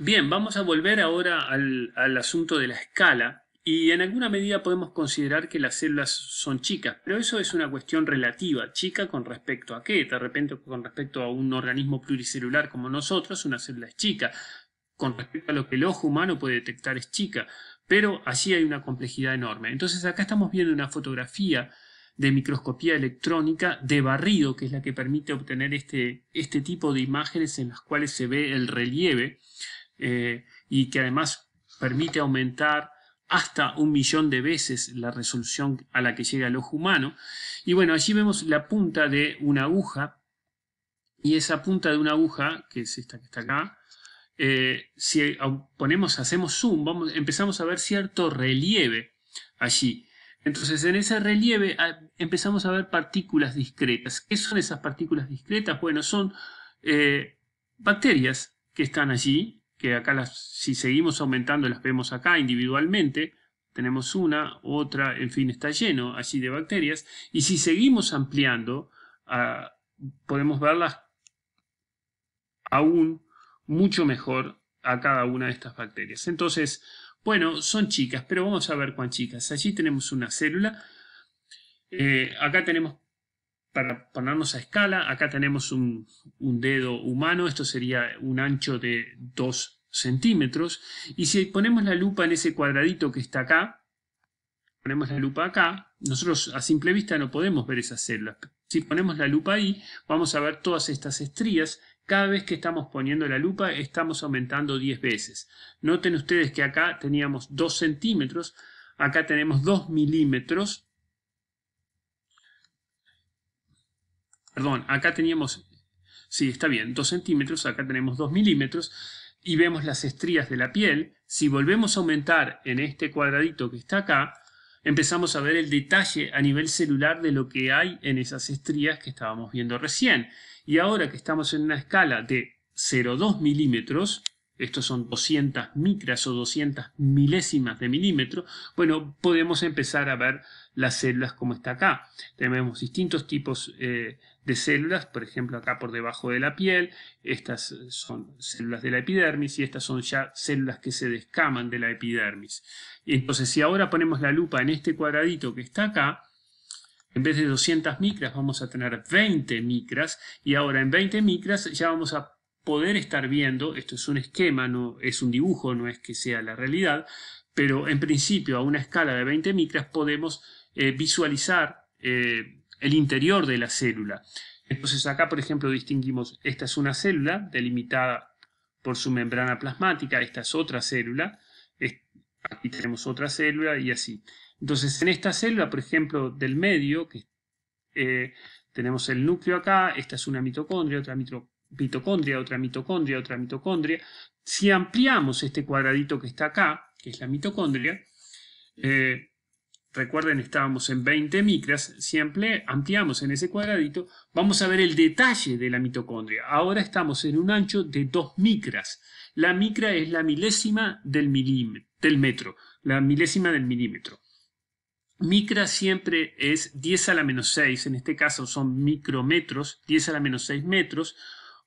Bien, vamos a volver ahora al, asunto de la escala y en alguna medida podemos considerar que las células son chicas, pero eso es una cuestión relativa, chica con respecto a qué, de repente con respecto a un organismo pluricelular como nosotros, una célula es chica, con respecto a lo que el ojo humano puede detectar es chica, pero allí hay una complejidad enorme. Entonces acá estamos viendo una fotografía de microscopía electrónica de barrido, que es la que permite obtener este, este tipo de imágenes en las cuales se ve el relieve eh, y que además permite aumentar hasta un millón de veces la resolución a la que llega el ojo humano. Y bueno, allí vemos la punta de una aguja y esa punta de una aguja, que es esta que está acá, eh, si ponemos, hacemos zoom, vamos, empezamos a ver cierto relieve allí. Entonces, en ese relieve ah, empezamos a ver partículas discretas. ¿Qué son esas partículas discretas? Bueno, son eh, bacterias que están allí, que acá las, si seguimos aumentando las vemos acá individualmente, tenemos una, otra, en fin, está lleno así de bacterias, y si seguimos ampliando, ah, podemos verlas aún mucho mejor a cada una de estas bacterias. Entonces, bueno, son chicas, pero vamos a ver cuán chicas. Allí tenemos una célula, eh, acá tenemos para ponernos a escala, acá tenemos un, dedo humano, esto sería un ancho de 2 centímetros. Y si ponemos la lupa en ese cuadradito que está acá, ponemos la lupa acá, nosotros a simple vista no podemos ver esas células. Si ponemos la lupa ahí, vamos a ver todas estas estrías. Cada vez que estamos poniendo la lupa, estamos aumentando 10 veces. Noten ustedes que acá teníamos 2 centímetros, acá tenemos 2 milímetros. Perdón, acá teníamos... Sí, está bien, 2 centímetros, acá tenemos 2 milímetros y vemos las estrías de la piel, si volvemos a aumentar en este cuadradito que está acá, empezamos a ver el detalle a nivel celular de lo que hay en esas estrías que estábamos viendo recién. Y ahora que estamos en una escala de 0,2 milímetros, estos son 200 micras o 200 milésimas de milímetro, bueno, podemos empezar a ver las células como está acá. Tenemos distintos tipos eh, de células, por ejemplo acá por debajo de la piel, estas son células de la epidermis y estas son ya células que se descaman de la epidermis. Y entonces si ahora ponemos la lupa en este cuadradito que está acá, en vez de 200 micras vamos a tener 20 micras y ahora en 20 micras ya vamos a poder estar viendo, esto es un esquema, no es un dibujo, no es que sea la realidad, pero en principio a una escala de 20 micras podemos eh, visualizar eh, el interior de la célula. Entonces acá, por ejemplo, distinguimos, esta es una célula delimitada por su membrana plasmática, esta es otra célula, aquí tenemos otra célula y así. Entonces en esta célula, por ejemplo, del medio, que eh, tenemos el núcleo acá, esta es una mitocondria, otra mitocondria, otra mitocondria, otra mitocondria. Si ampliamos este cuadradito que está acá, que es la mitocondria, recuerden estábamos en 20 micras, siempre ampliamos en ese cuadradito, vamos a ver el detalle de la mitocondria. Ahora estamos en un ancho de 2 micras. La micra es la milésima del, metro, la milésima del milímetro. Micra siempre es 10 a la menos 6, en este caso son micrometros, 10 a la menos 6 metros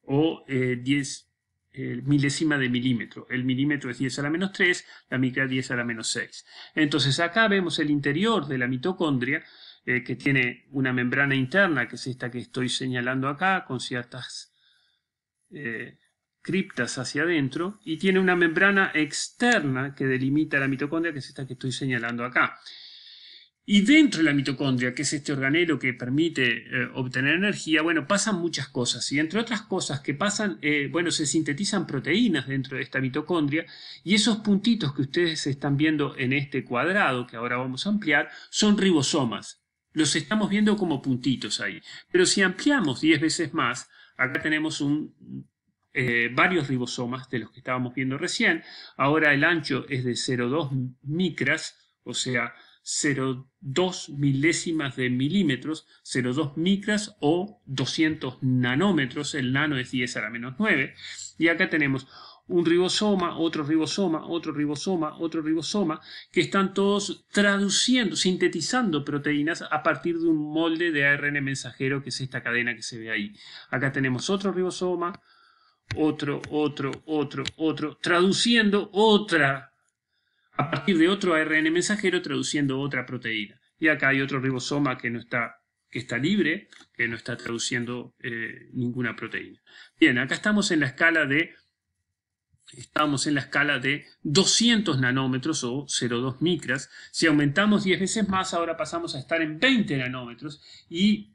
o 10, eh, el eh, milésima de milímetro. El milímetro es 10 a la menos 3, la micra 10 a la menos 6. Entonces acá vemos el interior de la mitocondria, eh, que tiene una membrana interna, que es esta que estoy señalando acá, con ciertas eh, criptas hacia adentro, y tiene una membrana externa que delimita la mitocondria, que es esta que estoy señalando acá. Y dentro de la mitocondria, que es este organelo que permite eh, obtener energía, bueno, pasan muchas cosas. Y entre otras cosas que pasan, eh, bueno, se sintetizan proteínas dentro de esta mitocondria y esos puntitos que ustedes están viendo en este cuadrado, que ahora vamos a ampliar, son ribosomas. Los estamos viendo como puntitos ahí. Pero si ampliamos 10 veces más, acá tenemos un, eh, varios ribosomas de los que estábamos viendo recién. Ahora el ancho es de 0,2 micras, o sea, 0,2 milésimas de milímetros, 0,2 micras o 200 nanómetros, el nano es 10 a la menos 9. Y acá tenemos un ribosoma, otro ribosoma, otro ribosoma, otro ribosoma, que están todos traduciendo, sintetizando proteínas a partir de un molde de ARN mensajero, que es esta cadena que se ve ahí. Acá tenemos otro ribosoma, otro, otro, otro, otro, traduciendo otra a partir de otro ARN mensajero traduciendo otra proteína. Y acá hay otro ribosoma que no está, que está libre, que no está traduciendo eh, ninguna proteína. Bien, acá estamos en la escala de estamos en la escala de 200 nanómetros o 0,2 micras. Si aumentamos 10 veces más, ahora pasamos a estar en 20 nanómetros y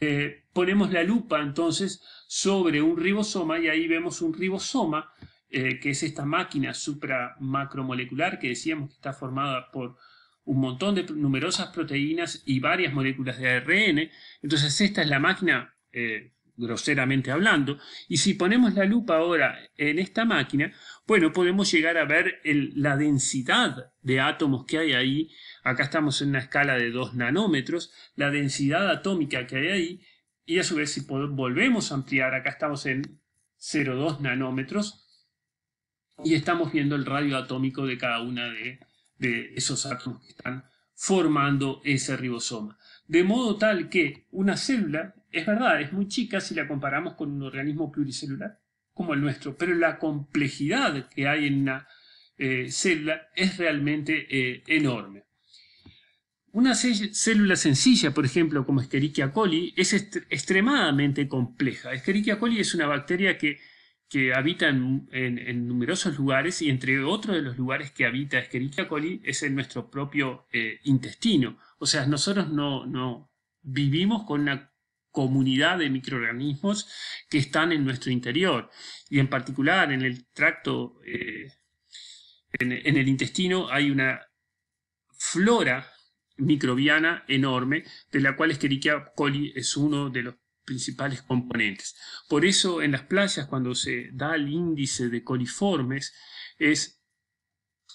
eh, ponemos la lupa entonces sobre un ribosoma y ahí vemos un ribosoma eh, que es esta máquina supramacromolecular que decíamos que está formada por un montón de numerosas proteínas y varias moléculas de ARN. Entonces esta es la máquina, eh, groseramente hablando, y si ponemos la lupa ahora en esta máquina, bueno, podemos llegar a ver la densidad de átomos que hay ahí. Acá estamos en una escala de 2 nanómetros, la densidad atómica que hay ahí, y a su vez si volvemos a ampliar, acá estamos en 0,2 nanómetros, y estamos viendo el radio atómico de cada una de, esos átomos que están formando ese ribosoma. De modo tal que una célula, es verdad, es muy chica si la comparamos con un organismo pluricelular como el nuestro, pero la complejidad que hay en una eh, célula es realmente eh, enorme. Una célula sencilla, por ejemplo, como Escherichia coli, es extremadamente compleja. Escherichia coli es una bacteria que que habitan en, numerosos lugares y entre otros de los lugares que habita Escherichia coli es en nuestro propio eh, intestino. O sea, nosotros no, no vivimos con una comunidad de microorganismos que están en nuestro interior y en particular en el tracto, eh, en, en el intestino hay una flora microbiana enorme de la cual Escherichia coli es uno de los principales componentes. Por eso en las playas cuando se da el índice de coliformes es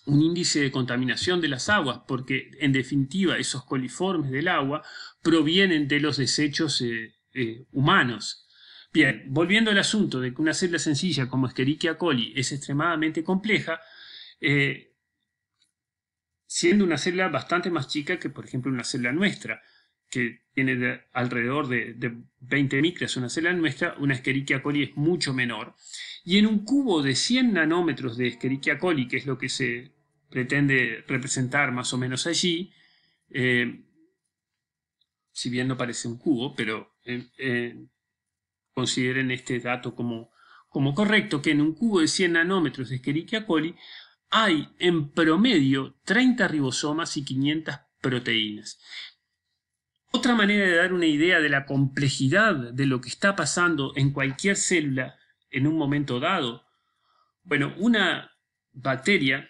un índice de contaminación de las aguas, porque en definitiva esos coliformes del agua provienen de los desechos eh, eh, humanos. Bien, volviendo al asunto de que una célula sencilla como Escherichia coli es extremadamente compleja, eh, siendo una célula bastante más chica que por ejemplo una célula nuestra, que tiene alrededor de, 20 micras una célula nuestra, una Escherichia coli es mucho menor. Y en un cubo de 100 nanómetros de Escherichia coli, que es lo que se pretende representar más o menos allí, eh, si bien no parece un cubo, pero eh, eh, consideren este dato como, como correcto, que en un cubo de 100 nanómetros de Escherichia coli hay en promedio 30 ribosomas y 500 proteínas. Otra manera de dar una idea de la complejidad de lo que está pasando en cualquier célula en un momento dado, bueno, una bacteria,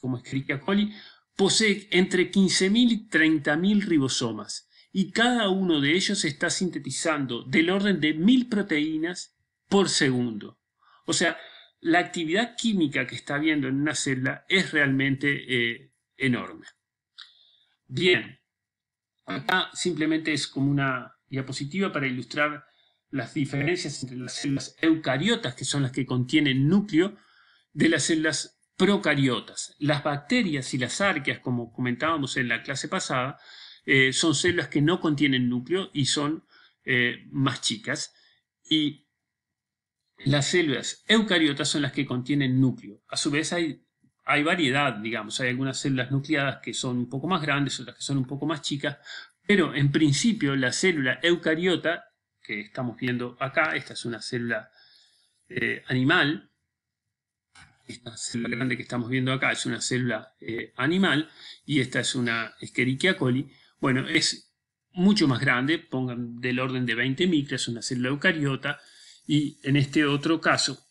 como Escherichia coli, posee entre 15.000 y 30.000 ribosomas y cada uno de ellos está sintetizando del orden de 1.000 proteínas por segundo. O sea, la actividad química que está viendo en una célula es realmente eh, enorme. Bien, Acá simplemente es como una diapositiva para ilustrar las diferencias entre las células eucariotas, que son las que contienen núcleo, de las células procariotas. Las bacterias y las arqueas, como comentábamos en la clase pasada, eh, son células que no contienen núcleo y son eh, más chicas. Y las células eucariotas son las que contienen núcleo. A su vez hay hay variedad, digamos, hay algunas células nucleadas que son un poco más grandes, otras que son un poco más chicas, pero en principio la célula eucariota, que estamos viendo acá, esta es una célula eh, animal, esta célula grande que estamos viendo acá es una célula eh, animal y esta es una Escherichia coli. Bueno, es mucho más grande, pongan del orden de 20 micras, una célula eucariota y en este otro caso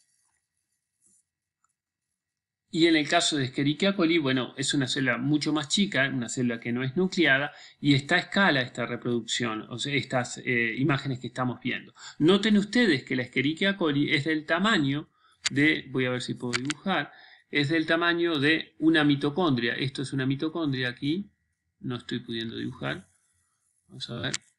y en el caso de Escherichia coli, bueno, es una célula mucho más chica, una célula que no es nucleada, y está a escala esta reproducción, o sea, estas eh, imágenes que estamos viendo. Noten ustedes que la Escherichia coli es del tamaño de, voy a ver si puedo dibujar, es del tamaño de una mitocondria. Esto es una mitocondria aquí, no estoy pudiendo dibujar. Vamos a ver,